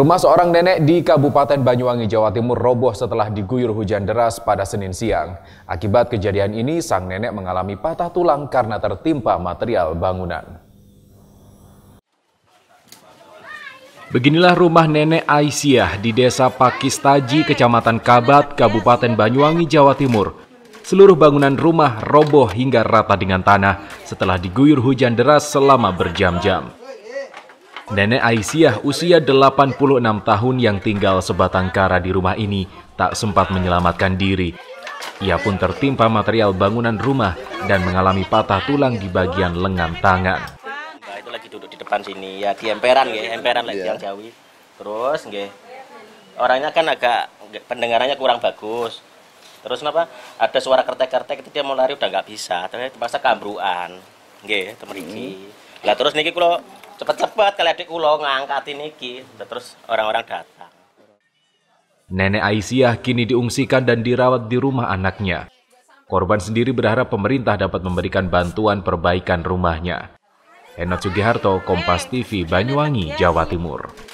Rumah seorang nenek di Kabupaten Banyuwangi, Jawa Timur roboh setelah diguyur hujan deras pada Senin siang. Akibat kejadian ini, sang nenek mengalami patah tulang karena tertimpa material bangunan. Beginilah rumah nenek Aisyah di desa Pakistaji, Kecamatan Kabat, Kabupaten Banyuwangi, Jawa Timur. Seluruh bangunan rumah roboh hingga rata dengan tanah setelah diguyur hujan deras selama berjam-jam. Nenek Aisyah usia 86 tahun yang tinggal sebatang kara di rumah ini tak sempat menyelamatkan diri. Ia pun tertimpa material bangunan rumah dan mengalami patah tulang di bagian lengan tangan. Nah, itu lagi duduk di depan sini ya di emperan ya, emperan lagi yeah. yang jauh. Terus nggih. Orangnya kan agak pendengarannya kurang bagus. Terus kenapa? Ada suara kertek-kertek itu dia mau lari udah nggak bisa. Terus terpaksa kambruan. Nggih, hmm. Lah terus niki kalau Cepet-cepet kali adik kulo ngangkat ki terus orang-orang datang. Nenek Aisyah kini diungsikan dan dirawat di rumah anaknya. Korban sendiri berharap pemerintah dapat memberikan bantuan perbaikan rumahnya. Enot Sugiharto, Kompas TV, Banyuwangi, Jawa Timur.